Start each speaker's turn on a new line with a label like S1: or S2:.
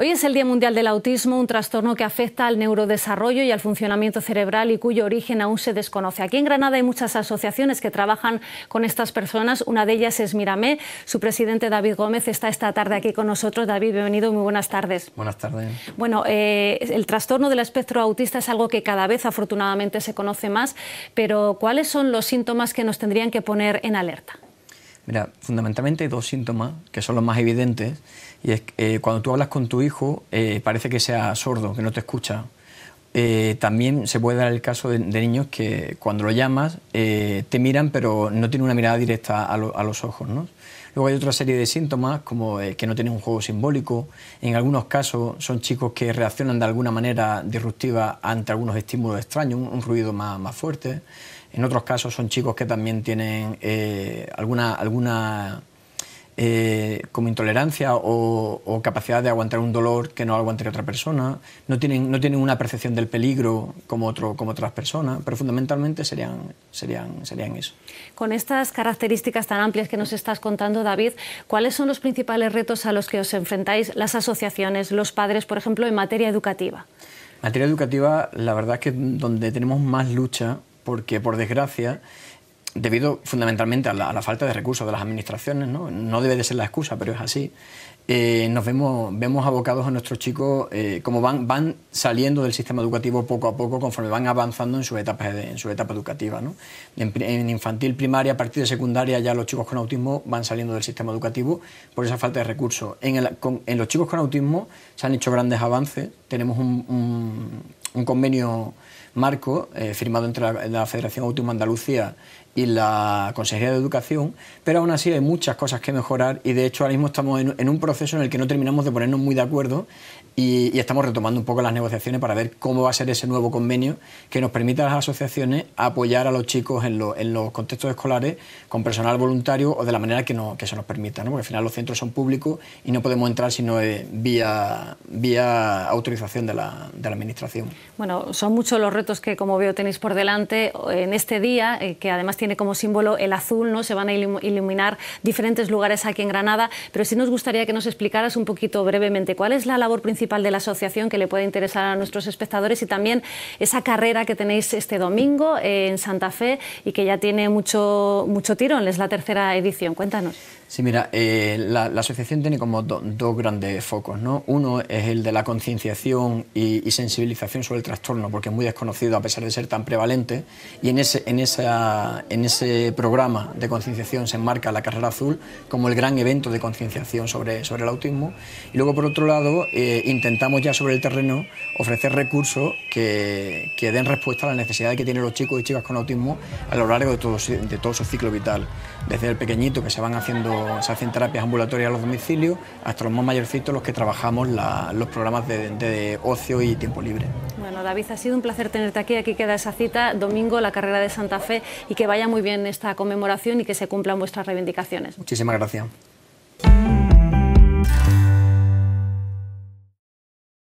S1: Hoy es el Día Mundial del Autismo, un trastorno que afecta al neurodesarrollo y al funcionamiento cerebral y cuyo origen aún se desconoce. Aquí en Granada hay muchas asociaciones que trabajan con estas personas. Una de ellas es Miramé. Su presidente David Gómez está esta tarde aquí con nosotros. David, bienvenido, muy buenas tardes. Buenas tardes. Bueno, eh, el trastorno del espectro autista es algo que cada vez afortunadamente se conoce más, pero ¿cuáles son los síntomas que nos tendrían que poner en alerta?
S2: Mira, fundamentalmente hay dos síntomas que son los más evidentes y es que eh, cuando tú hablas con tu hijo eh, parece que sea sordo, que no te escucha eh, también se puede dar el caso de, niños que cuando lo llamas eh, te miran pero no tienen una mirada directa a, los ojos. Luego hay otra serie de síntomas como eh, que no tienen un juego simbólico. En algunos casos son chicos que reaccionan de alguna manera disruptiva ante algunos estímulos extraños, un, ruido más, más, fuerte. En otros casos son chicos que también tienen alguna, alguna eh, como intolerancia o, capacidad de aguantar un dolor que no aguantaría otra persona, no tienen, no tienen una percepción del peligro como, otro, como otras personas, pero fundamentalmente serían, serían, serían eso.
S1: Con estas características tan amplias que nos estás contando, David, ¿cuáles son los principales retos a los que os enfrentáis las asociaciones, los padres, por ejemplo, en materia educativa?
S2: materia educativa, la verdad es que donde tenemos más lucha, porque por desgracia debido fundamentalmente a la, falta de recursos de las administraciones, ¿no? no debe de ser la excusa, pero es así, eh, nos vemos, vemos abocados a nuestros chicos eh, como van, van saliendo del sistema educativo poco a poco conforme van avanzando en su etapa, en su etapa educativa. En, infantil, primaria, a partir de secundaria ya los chicos con autismo van saliendo del sistema educativo por esa falta de recursos. En, los chicos con autismo se han hecho grandes avances, tenemos un, convenio marco eh, firmado entre la Federación Autismo Andalucía y la Consejería de Educación, pero aún así hay muchas cosas que mejorar y de hecho ahora mismo estamos en, un proceso en el que no terminamos de ponernos muy de acuerdo y, estamos retomando un poco las negociaciones para ver cómo va a ser ese nuevo convenio que nos permita a las asociaciones apoyar a los chicos en, los contextos escolares con personal voluntario o de la manera que, se nos permita, porque al final los centros son públicos y no podemos entrar sino vía, vía autorización de la, Administración.
S1: Bueno, son muchos los retos que como veo tenéis por delante eh, en este día, eh, que además tiene como símbolo el azul, ¿no? Se van a iluminar diferentes lugares aquí en Granada, pero sí nos gustaría que nos explicaras un poquito brevemente cuál es la labor principal de la asociación que le puede interesar a nuestros espectadores y también esa carrera que tenéis este domingo eh, en Santa Fe y que ya tiene mucho, mucho tirón, es la tercera edición. Cuéntanos.
S2: Sí, mira, eh, la, asociación tiene como dos grandes focos, ¿no? Uno es el de la concienciación y, sensibilización sobre el trastorno, porque es muy desconocido a pesar de ser tan prevalente, y en ese, en esa, en ese programa de concienciación se enmarca la Carrera Azul como el gran evento de concienciación sobre, sobre el autismo, y luego por otro lado eh, intentamos ya sobre el terreno ofrecer recursos que, den respuesta a la necesidad que tienen los chicos y chicas con autismo a lo largo de todo, de todo su ciclo vital, desde el pequeñito que se van haciendo se hacen terapias ambulatorias a los domicilios, hasta los más mayorcitos los que trabajamos los programas de, de, ocio y tiempo libre.
S1: Bueno, David, ha sido un placer tenerte aquí. Aquí queda esa cita, domingo, la carrera de Santa Fe, y que vaya muy bien esta conmemoración y que se cumplan vuestras reivindicaciones.
S2: Muchísimas gracias.